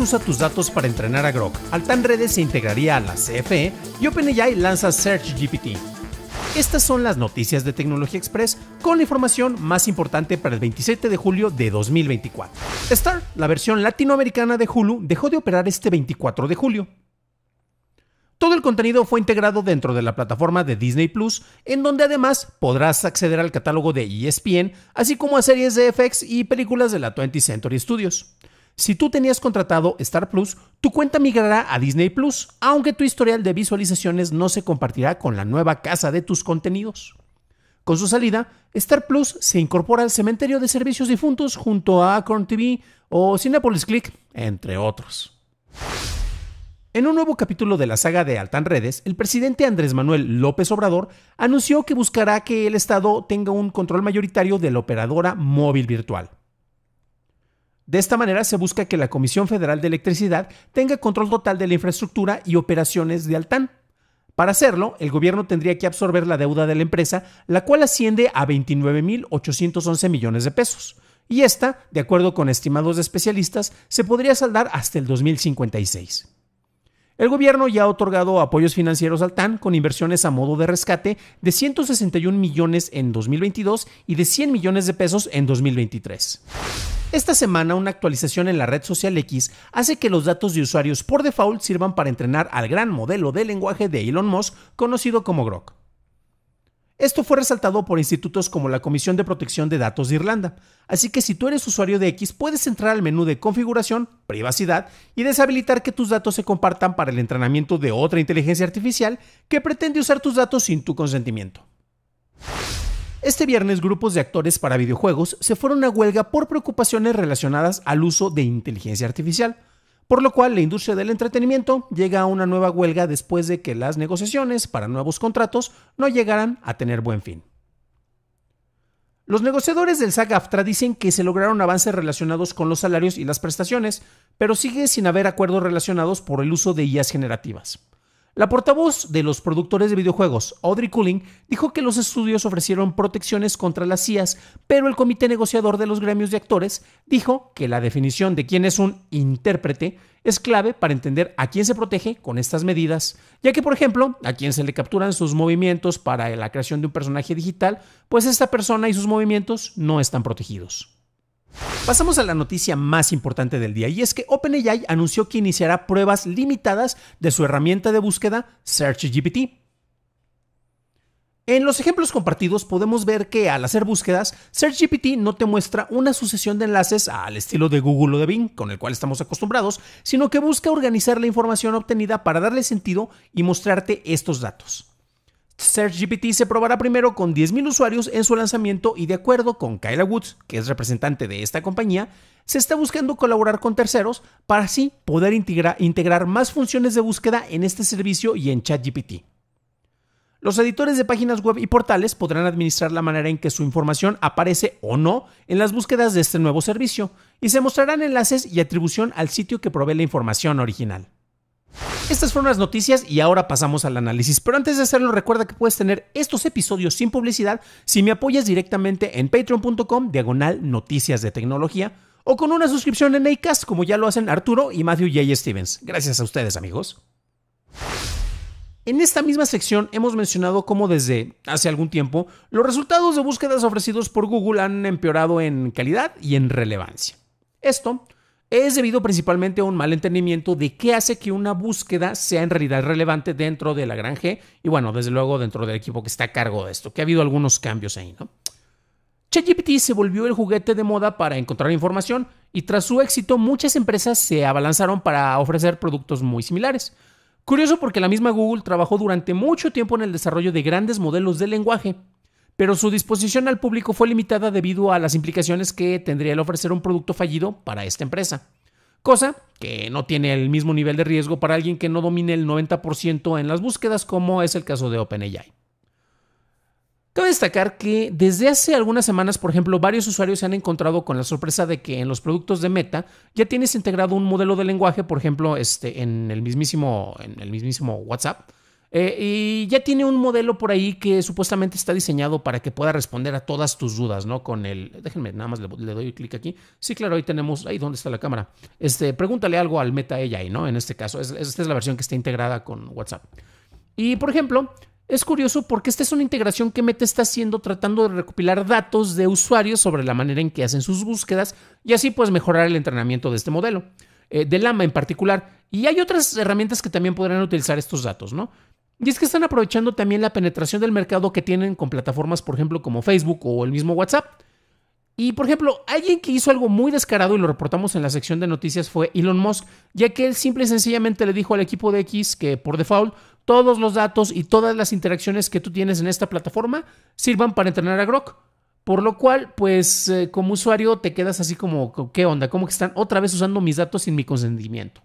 usa tus datos para entrenar a Grok, Altan Redes se integraría a la CFE y OpenAI lanza Search GPT Estas son las noticias de Tecnología Express con la información más importante para el 27 de julio de 2024. Star, la versión latinoamericana de Hulu, dejó de operar este 24 de julio. Todo el contenido fue integrado dentro de la plataforma de Disney Plus, en donde además podrás acceder al catálogo de ESPN, así como a series de FX y películas de la 20th Century Studios. Si tú tenías contratado Star Plus, tu cuenta migrará a Disney Plus, aunque tu historial de visualizaciones no se compartirá con la nueva casa de tus contenidos. Con su salida, Star Plus se incorpora al cementerio de servicios difuntos junto a Acorn TV o Cinepolis Click, entre otros. En un nuevo capítulo de la saga de Altan Redes, el presidente Andrés Manuel López Obrador anunció que buscará que el Estado tenga un control mayoritario de la operadora móvil virtual. De esta manera se busca que la Comisión Federal de Electricidad tenga control total de la infraestructura y operaciones de Altán. Para hacerlo, el gobierno tendría que absorber la deuda de la empresa, la cual asciende a 29.811 millones de pesos. Y esta, de acuerdo con estimados especialistas, se podría saldar hasta el 2056. El gobierno ya ha otorgado apoyos financieros al TAN con inversiones a modo de rescate de 161 millones en 2022 y de 100 millones de pesos en 2023. Esta semana una actualización en la red social X hace que los datos de usuarios por default sirvan para entrenar al gran modelo de lenguaje de Elon Musk conocido como Grok. Esto fue resaltado por institutos como la Comisión de Protección de Datos de Irlanda, así que si tú eres usuario de X puedes entrar al menú de configuración, privacidad y deshabilitar que tus datos se compartan para el entrenamiento de otra inteligencia artificial que pretende usar tus datos sin tu consentimiento. Este viernes grupos de actores para videojuegos se fueron a huelga por preocupaciones relacionadas al uso de inteligencia artificial por lo cual la industria del entretenimiento llega a una nueva huelga después de que las negociaciones para nuevos contratos no llegaran a tener buen fin. Los negociadores del SAG-AFTRA dicen que se lograron avances relacionados con los salarios y las prestaciones, pero sigue sin haber acuerdos relacionados por el uso de IAs generativas. La portavoz de los productores de videojuegos, Audrey Cooling, dijo que los estudios ofrecieron protecciones contra las CIAs, pero el comité negociador de los gremios de actores dijo que la definición de quién es un intérprete es clave para entender a quién se protege con estas medidas, ya que, por ejemplo, a quien se le capturan sus movimientos para la creación de un personaje digital, pues esta persona y sus movimientos no están protegidos. Pasamos a la noticia más importante del día y es que OpenAI anunció que iniciará pruebas limitadas de su herramienta de búsqueda SearchGPT. En los ejemplos compartidos podemos ver que al hacer búsquedas, SearchGPT no te muestra una sucesión de enlaces al estilo de Google o de Bing, con el cual estamos acostumbrados, sino que busca organizar la información obtenida para darle sentido y mostrarte estos datos. SearchGPT se probará primero con 10.000 usuarios en su lanzamiento y de acuerdo con Kyla Woods, que es representante de esta compañía, se está buscando colaborar con terceros para así poder integrar más funciones de búsqueda en este servicio y en ChatGPT. Los editores de páginas web y portales podrán administrar la manera en que su información aparece o no en las búsquedas de este nuevo servicio y se mostrarán enlaces y atribución al sitio que provee la información original. Estas fueron las noticias y ahora pasamos al análisis. Pero antes de hacerlo, recuerda que puedes tener estos episodios sin publicidad si me apoyas directamente en patreon.com diagonal noticias de tecnología o con una suscripción en ACAS como ya lo hacen Arturo y Matthew J. Stevens. Gracias a ustedes, amigos. En esta misma sección hemos mencionado cómo desde hace algún tiempo los resultados de búsquedas ofrecidos por Google han empeorado en calidad y en relevancia. Esto es debido principalmente a un mal entendimiento de qué hace que una búsqueda sea en realidad relevante dentro de la granje. y bueno, desde luego dentro del equipo que está a cargo de esto, que ha habido algunos cambios ahí, ¿no? ChatGPT se volvió el juguete de moda para encontrar información y tras su éxito muchas empresas se abalanzaron para ofrecer productos muy similares. Curioso porque la misma Google trabajó durante mucho tiempo en el desarrollo de grandes modelos de lenguaje pero su disposición al público fue limitada debido a las implicaciones que tendría el ofrecer un producto fallido para esta empresa. Cosa que no tiene el mismo nivel de riesgo para alguien que no domine el 90% en las búsquedas como es el caso de OpenAI. Cabe destacar que desde hace algunas semanas, por ejemplo, varios usuarios se han encontrado con la sorpresa de que en los productos de Meta ya tienes integrado un modelo de lenguaje, por ejemplo, este, en, el mismísimo, en el mismísimo WhatsApp, eh, y ya tiene un modelo por ahí que supuestamente está diseñado para que pueda responder a todas tus dudas, ¿no? Con el. Déjenme, nada más le, doy clic aquí. Sí, claro, ahí tenemos. Ahí, ¿dónde está la cámara? Este, pregúntale algo al Meta AI, ¿no? En este caso, esta es la versión que está integrada con WhatsApp. Y por ejemplo, es curioso porque esta es una integración que Meta está haciendo tratando de recopilar datos de usuarios sobre la manera en que hacen sus búsquedas y así pues mejorar el entrenamiento de este modelo, eh, de Lama en particular. Y hay otras herramientas que también podrán utilizar estos datos, ¿no? Y es que están aprovechando también la penetración del mercado que tienen con plataformas, por ejemplo, como Facebook o el mismo WhatsApp. Y por ejemplo, alguien que hizo algo muy descarado y lo reportamos en la sección de noticias fue Elon Musk, ya que él simple y sencillamente le dijo al equipo de X que por default todos los datos y todas las interacciones que tú tienes en esta plataforma sirvan para entrenar a Grok. Por lo cual, pues eh, como usuario te quedas así como, ¿qué onda? ¿Cómo que están otra vez usando mis datos sin mi consentimiento?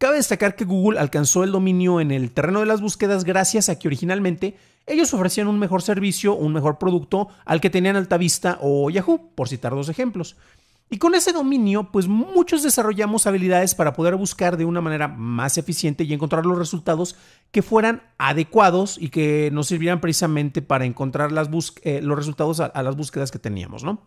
Cabe destacar que Google alcanzó el dominio en el terreno de las búsquedas gracias a que originalmente ellos ofrecían un mejor servicio, un mejor producto al que tenían Alta Vista o Yahoo, por citar dos ejemplos. Y con ese dominio, pues muchos desarrollamos habilidades para poder buscar de una manera más eficiente y encontrar los resultados que fueran adecuados y que nos sirvieran precisamente para encontrar eh, los resultados a, las búsquedas que teníamos, ¿no?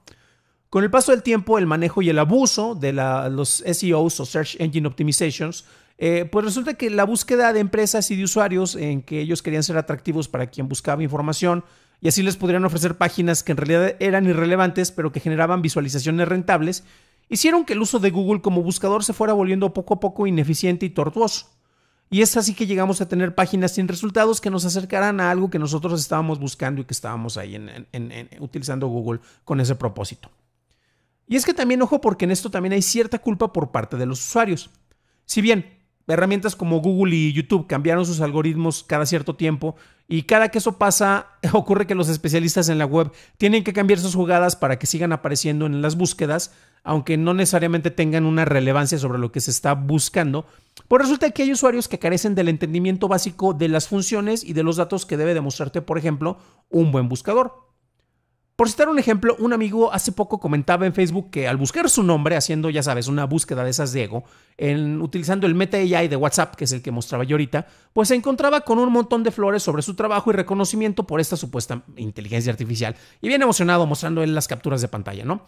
Con el paso del tiempo, el manejo y el abuso de los SEOs o Search Engine Optimizations eh, pues resulta que la búsqueda de empresas y de usuarios en que ellos querían ser atractivos para quien buscaba información y así les podrían ofrecer páginas que en realidad eran irrelevantes pero que generaban visualizaciones rentables, hicieron que el uso de Google como buscador se fuera volviendo poco a poco ineficiente y tortuoso. Y es así que llegamos a tener páginas sin resultados que nos acercaran a algo que nosotros estábamos buscando y que estábamos ahí en, utilizando Google con ese propósito. Y es que también ojo porque en esto también hay cierta culpa por parte de los usuarios. Si bien herramientas como Google y YouTube cambiaron sus algoritmos cada cierto tiempo y cada que eso pasa ocurre que los especialistas en la web tienen que cambiar sus jugadas para que sigan apareciendo en las búsquedas, aunque no necesariamente tengan una relevancia sobre lo que se está buscando. Pues resulta que hay usuarios que carecen del entendimiento básico de las funciones y de los datos que debe demostrarte, por ejemplo, un buen buscador. Por citar un ejemplo, un amigo hace poco comentaba en Facebook que al buscar su nombre, haciendo, ya sabes, una búsqueda de esas de ego, en, utilizando el Meta AI de WhatsApp, que es el que mostraba yo ahorita, pues se encontraba con un montón de flores sobre su trabajo y reconocimiento por esta supuesta inteligencia artificial. Y bien emocionado mostrando él las capturas de pantalla, ¿no?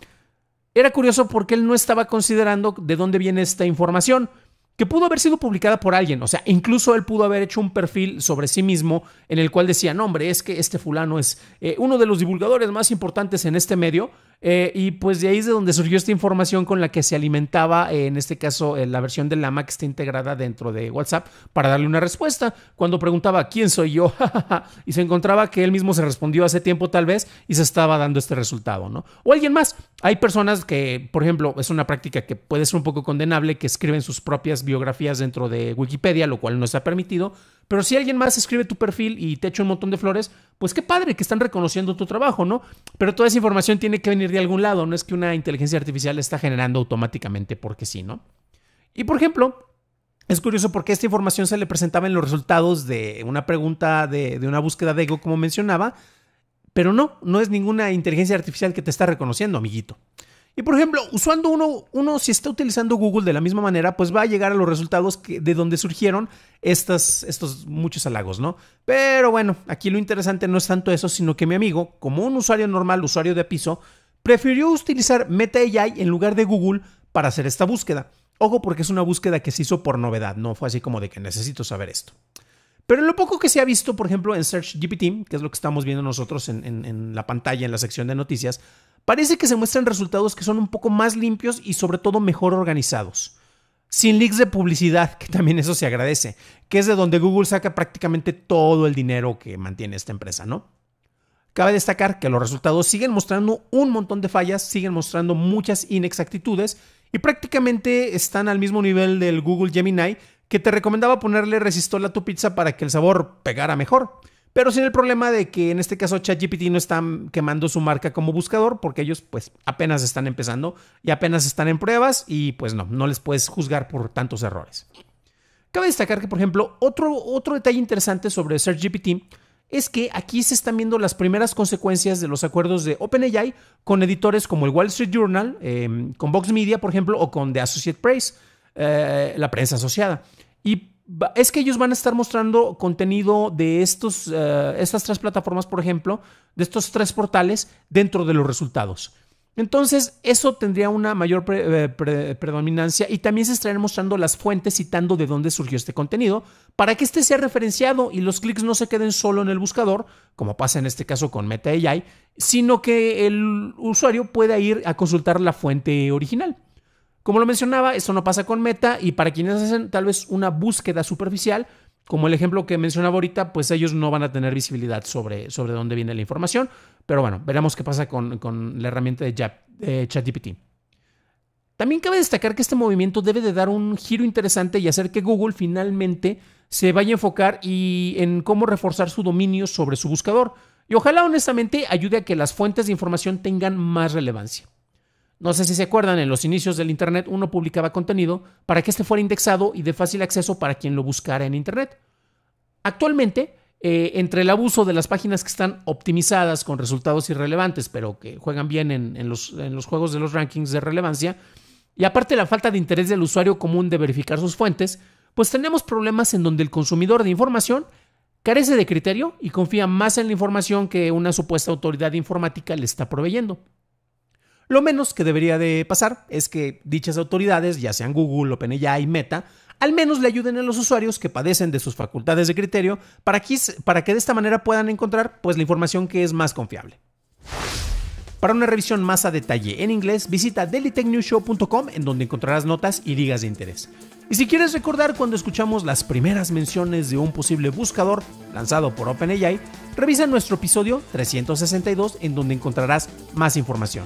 Era curioso porque él no estaba considerando de dónde viene esta información que pudo haber sido publicada por alguien. O sea, incluso él pudo haber hecho un perfil sobre sí mismo en el cual decía, no, hombre, es que este fulano es eh, uno de los divulgadores más importantes en este medio. Eh, y pues de ahí es de donde surgió esta información con la que se alimentaba, eh, en este caso, eh, la versión de Lama que está integrada dentro de WhatsApp para darle una respuesta. Cuando preguntaba, ¿quién soy yo? y se encontraba que él mismo se respondió hace tiempo tal vez y se estaba dando este resultado, ¿no? O alguien más. Hay personas que, por ejemplo, es una práctica que puede ser un poco condenable, que escriben sus propias biografías dentro de Wikipedia, lo cual no está permitido. Pero si alguien más escribe tu perfil y te echa un montón de flores, pues qué padre que están reconociendo tu trabajo, ¿no? Pero toda esa información tiene que venir de algún lado, no es que una inteligencia artificial la está generando automáticamente porque sí, ¿no? Y por ejemplo, es curioso porque esta información se le presentaba en los resultados de una pregunta de, de una búsqueda de ego, como mencionaba, pero no, no es ninguna inteligencia artificial que te está reconociendo, amiguito. Y por ejemplo, usando uno, uno si está utilizando Google de la misma manera, pues va a llegar a los resultados de donde surgieron estos muchos halagos, ¿no? Pero bueno, aquí lo interesante no es tanto eso, sino que mi amigo, como un usuario normal, usuario de piso, prefirió utilizar AI en lugar de Google para hacer esta búsqueda. Ojo porque es una búsqueda que se hizo por novedad, no fue así como de que necesito saber esto. Pero en lo poco que se ha visto, por ejemplo, en Search GPT, que es lo que estamos viendo nosotros en, la pantalla, en la sección de noticias, parece que se muestran resultados que son un poco más limpios y sobre todo mejor organizados. Sin leaks de publicidad, que también eso se agradece, que es de donde Google saca prácticamente todo el dinero que mantiene esta empresa, ¿no? Cabe destacar que los resultados siguen mostrando un montón de fallas, siguen mostrando muchas inexactitudes y prácticamente están al mismo nivel del Google Gemini, que te recomendaba ponerle resistol a tu pizza para que el sabor pegara mejor. Pero sin el problema de que en este caso ChatGPT no está quemando su marca como buscador porque ellos pues apenas están empezando y apenas están en pruebas y pues no, no les puedes juzgar por tantos errores. Cabe destacar que por ejemplo otro, otro detalle interesante sobre SearchGPT es que aquí se están viendo las primeras consecuencias de los acuerdos de OpenAI con editores como el Wall Street Journal, eh, con Vox Media por ejemplo o con The Associate Press, eh, la prensa asociada. Y es que ellos van a estar mostrando contenido de estos, eh, estas tres plataformas, por ejemplo, de estos tres portales dentro de los resultados. Entonces, eso tendría una mayor eh, predominancia y también se estarían mostrando las fuentes citando de dónde surgió este contenido para que este sea referenciado y los clics no se queden solo en el buscador, como pasa en este caso con Meta AI, sino que el usuario pueda ir a consultar la fuente original. Como lo mencionaba, esto no pasa con Meta y para quienes hacen tal vez una búsqueda superficial, como el ejemplo que mencionaba ahorita, pues ellos no van a tener visibilidad sobre, sobre dónde viene la información. Pero bueno, veremos qué pasa con, la herramienta de, de ChatGPT. También cabe destacar que este movimiento debe de dar un giro interesante y hacer que Google finalmente se vaya a enfocar y en cómo reforzar su dominio sobre su buscador. Y ojalá honestamente ayude a que las fuentes de información tengan más relevancia. No sé si se acuerdan, en los inicios del Internet uno publicaba contenido para que este fuera indexado y de fácil acceso para quien lo buscara en Internet. Actualmente, eh, entre el abuso de las páginas que están optimizadas con resultados irrelevantes, pero que juegan bien en los juegos de los rankings de relevancia, y aparte la falta de interés del usuario común de verificar sus fuentes, pues tenemos problemas en donde el consumidor de información carece de criterio y confía más en la información que una supuesta autoridad informática le está proveyendo. Lo menos que debería de pasar es que dichas autoridades, ya sean Google, OpenAI y Meta, al menos le ayuden a los usuarios que padecen de sus facultades de criterio para que, de esta manera puedan encontrar pues, la información que es más confiable. Para una revisión más a detalle en inglés, visita dailytechnewshow.com en donde encontrarás notas y ligas de interés. Y si quieres recordar cuando escuchamos las primeras menciones de un posible buscador lanzado por OpenAI, revisa nuestro episodio 362 en donde encontrarás más información.